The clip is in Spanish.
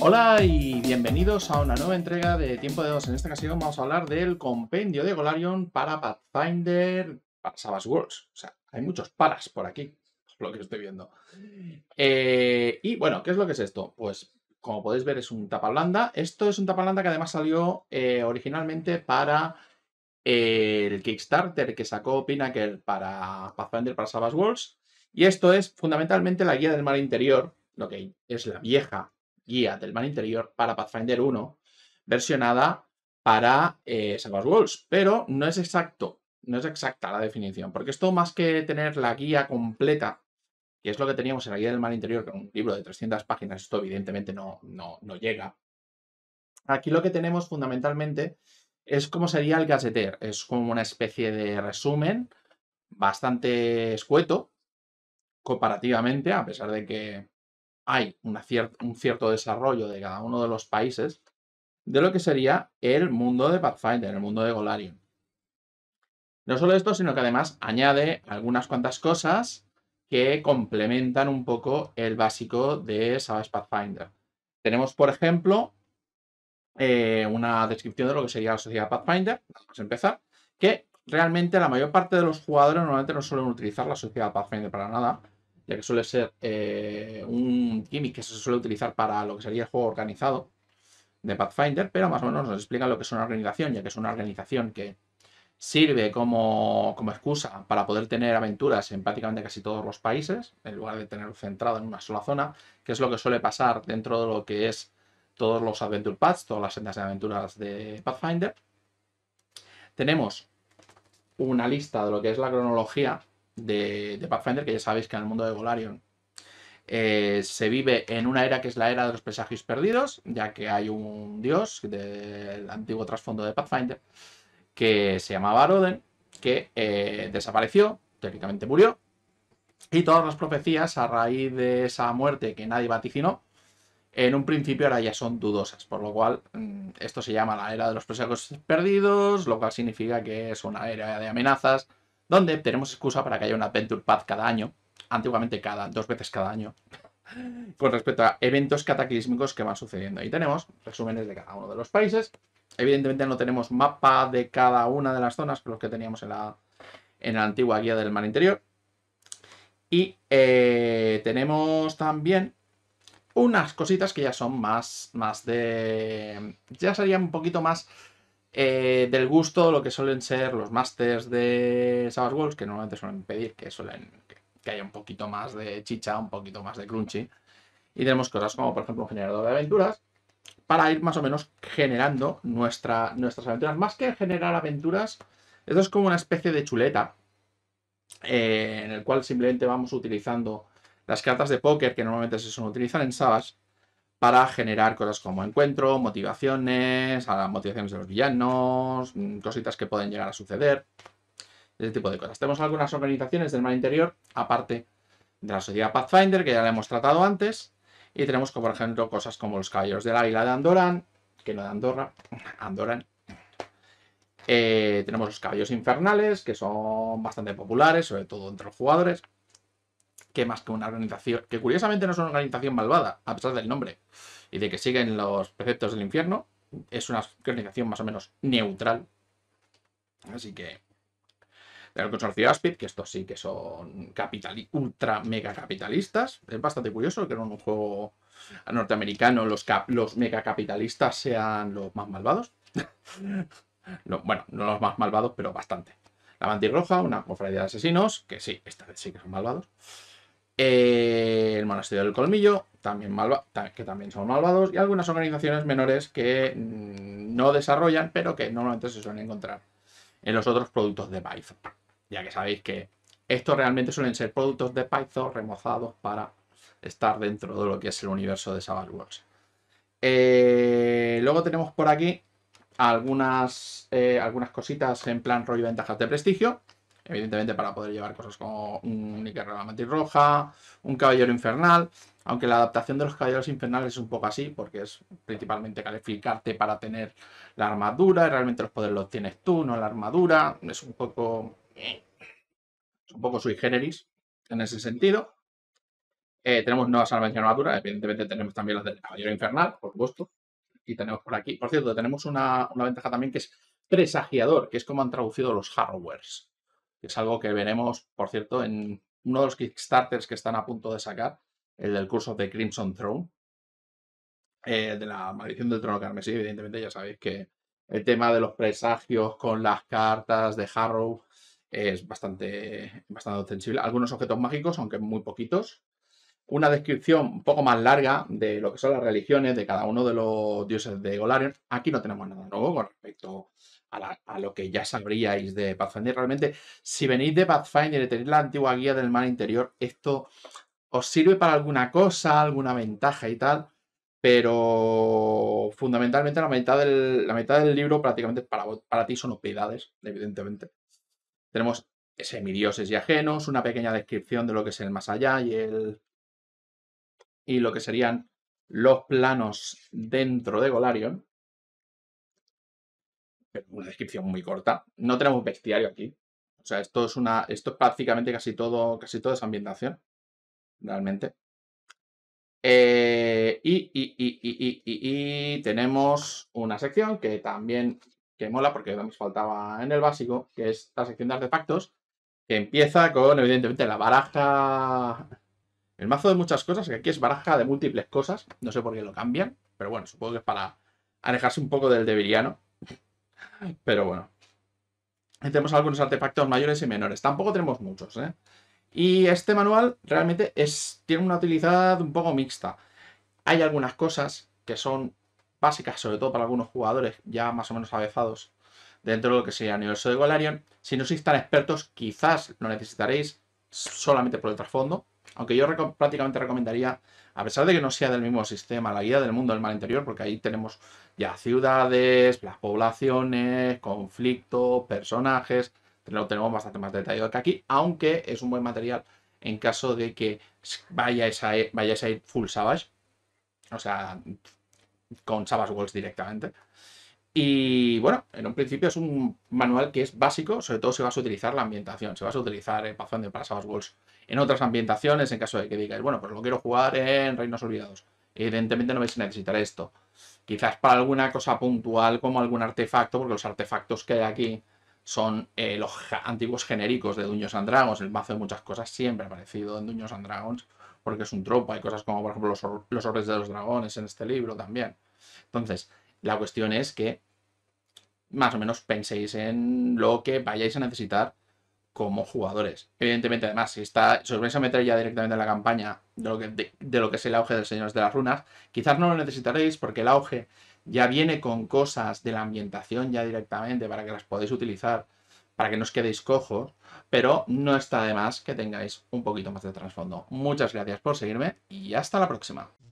Hola y bienvenidos a una nueva entrega de Tiempo de Dos. En esta ocasión vamos a hablar del compendio de Golarion para Pathfinder para Savage Worlds. O sea, hay muchos paras por aquí, lo que estoy viendo. Eh, y bueno, ¿qué es lo que es esto? Pues como podéis ver es un tapa blanda. Esto es un tapa blanda que además salió eh, originalmente para eh, el Kickstarter que sacó Pinnacle para Pathfinder para Savage Worlds. Y esto es fundamentalmente la guía del mar interior, lo que es la vieja guía del mar interior para Pathfinder 1, versionada para eh, Savage Worlds, pero no es exacto, no es exacta la definición, porque esto más que tener la guía completa, que es lo que teníamos en la guía del mar interior, que con un libro de 300 páginas, esto evidentemente no, no, llega. Aquí lo que tenemos fundamentalmente es como sería el gazeter es como una especie de resumen bastante escueto comparativamente, a pesar de que hay un cierto desarrollo de cada uno de los países de lo que sería el mundo de Pathfinder, el mundo de Golarion. No solo esto, sino que además añade algunas cuantas cosas que complementan un poco el básico de Savage Pathfinder. Tenemos, por ejemplo, eh, una descripción de lo que sería la sociedad Pathfinder, vamos a empezar, que realmente la mayor parte de los jugadores normalmente no suelen utilizar la sociedad Pathfinder para nada, ya que suele ser eh, un gimmick que se suele utilizar para lo que sería el juego organizado de Pathfinder, pero más o menos nos explica lo que es una organización, ya que es una organización que sirve como, como excusa para poder tener aventuras en prácticamente casi todos los países, en lugar de tenerlo centrado en una sola zona, que es lo que suele pasar dentro de lo que es todos los Adventure Paths, todas las sendas de aventuras de Pathfinder. Tenemos una lista de lo que es la cronología de, Pathfinder, que ya sabéis que en el mundo de Golarion eh, se vive en una era que es la era de los presagios perdidos, ya que hay un dios del antiguo trasfondo de Pathfinder que se llamaba Roden, que eh, desapareció, teóricamente murió, y todas las profecías a raíz de esa muerte que nadie vaticinó, en un principio ahora ya son dudosas, por lo cual mm, esto se llama la era de los presagios perdidos, lo cual significa que es una era de amenazas, donde tenemos excusa para que haya un Adventure Path cada año, antiguamente cada dos veces cada año, con respecto a eventos cataclísmicos que van sucediendo. Ahí tenemos resúmenes de cada uno de los países. Evidentemente no tenemos mapa de cada una de las zonas los que teníamos en la, en la antigua guía del mar interior. Y eh, tenemos también unas cositas que ya son más, más de... ya serían un poquito más eh, del gusto lo que suelen ser los masters de Savage Worlds, que normalmente suelen pedir que suelen que haya un poquito más de chicha, un poquito más de crunchy. Y tenemos cosas como, por ejemplo, un generador de aventuras para ir más o menos generando nuestra, nuestras aventuras. Más que generar aventuras, esto es como una especie de chuleta eh, en el cual simplemente vamos utilizando las cartas de póker que normalmente se suelen utilizan en Savage para generar cosas como encuentro, motivaciones, a las motivaciones de los villanos, mm, cositas que pueden llegar a suceder, ese tipo de cosas. Tenemos algunas organizaciones del mar interior, aparte de la sociedad Pathfinder, que ya la hemos tratado antes, y tenemos, como por ejemplo, cosas como los Caballeros del Águila de Andorran, que no de Andorra, Andorran. Eh, tenemos los Caballos Infernales, que son bastante populares, sobre todo entre los jugadores que más que una organización, que curiosamente no es una organización malvada, a pesar del nombre, y de que siguen los preceptos del infierno, es una organización más o menos neutral. Así que el consorcio Aspid, que estos sí que son capital, ultra mega capitalistas. Es bastante curioso que en un juego norteamericano los, mega capitalistas sean los más malvados. bueno, no los más malvados, pero bastante. La Mantis Roja, una cofradía de asesinos, que sí, estas sí que son malvados el Monasterio del Colmillo, también que también son malvados, y algunas organizaciones menores que mm, no desarrollan, pero que normalmente se suelen encontrar en los otros productos de Python. Ya que sabéis que estos realmente suelen ser productos de Python remozados para estar dentro de lo que es el universo de SavantWorks. Eh, luego tenemos por aquí algunas, eh, algunas cositas en plan rollo ventajas de prestigio evidentemente para poder llevar cosas como un Iker Roja, un Caballero Infernal, aunque la adaptación de los Caballeros Infernales es un poco así, porque es principalmente calificarte para tener la armadura, y realmente los poderes los tienes tú, no la armadura, es un poco... un poco sui generis en ese sentido. Eh, tenemos nuevas armas evidentemente tenemos también las del Caballero Infernal, por gusto, Y tenemos por aquí, por cierto, tenemos una, ventaja también que es presagiador, que es como han traducido los hardwares es algo que veremos, por cierto, en uno de los Kickstarters que están a punto de sacar, el del curso de Crimson Throne, eh, de la maldición del trono carmesí, evidentemente ya sabéis que el tema de los presagios con las cartas de Harrow es bastante, bastante sensible. Algunos objetos mágicos, aunque muy poquitos. Una descripción un poco más larga de lo que son las religiones de cada uno de los dioses de Golarion. Aquí no tenemos nada nuevo con respecto a, lo que ya sabríais de Pathfinder. Realmente, si venís de Pathfinder y tenéis la antigua guía del mar interior, esto os sirve para alguna cosa, alguna ventaja y tal, pero fundamentalmente la mitad del, la mitad del libro prácticamente para, para ti son obviedades, evidentemente. Tenemos semidioses y ajenos, una pequeña descripción de lo que es el más allá y el y lo que serían los planos dentro de Golarion una descripción muy corta. No tenemos bestiario aquí. O sea, esto es una. Esto prácticamente casi todo, casi toda es ambientación. Realmente. Eh, y, tenemos una sección que también que mola porque nos faltaba en el básico, que es la sección de artefactos, que empieza con, evidentemente, la baraja. El mazo de muchas cosas, que aquí es baraja de múltiples cosas. No sé por qué lo cambian, pero bueno, supongo que es para alejarse un poco del de Viriano. Pero bueno. Tenemos algunos artefactos mayores y menores. Tampoco tenemos muchos, ¿eh? Y este manual realmente es, tiene una utilidad un poco mixta. Hay algunas cosas que son básicas, sobre todo para algunos jugadores ya más o menos avezados dentro de lo que sería el universo de Galarian. Si no sois tan expertos, quizás lo necesitaréis solamente por el trasfondo, aunque yo prácticamente recomendaría, a pesar de que no sea del mismo sistema, la guía del mundo del mal interior, porque ahí tenemos ya ciudades, las poblaciones, conflictos, personajes, lo tenemos bastante más detallado que aquí, aunque es un buen material en caso de que e, vaya a a ir full Savage, o sea, con Savage Worlds directamente, y bueno, en un principio es un manual que es básico, sobre todo si vas a utilizar la ambientación, si vas a utilizar el eh, Pazón para Savage Wolves en otras ambientaciones, en caso de que digáis, bueno, pues lo quiero jugar en Reinos Olvidados. Evidentemente no vais a necesitar esto. Quizás para alguna cosa puntual, como algún artefacto, porque los artefactos que hay aquí son eh, los antiguos genéricos de Duños and Dragons. El mazo de muchas cosas siempre ha aparecido en Duños and Dragons, porque es un tropo. Hay cosas como, por ejemplo, los, los de los dragones en este libro también. Entonces, la cuestión es que más o menos penséis en lo que vayáis a necesitar como jugadores. Evidentemente, además, si, está, os vais a meter ya directamente en la campaña de lo que, lo que es el auge de los Señores de las Runas, quizás no lo necesitaréis porque el auge ya viene con cosas de la ambientación ya directamente para que las podáis utilizar, para que no os quedéis cojos, pero no está de más que tengáis un poquito más de trasfondo. Muchas gracias por seguirme y hasta la próxima.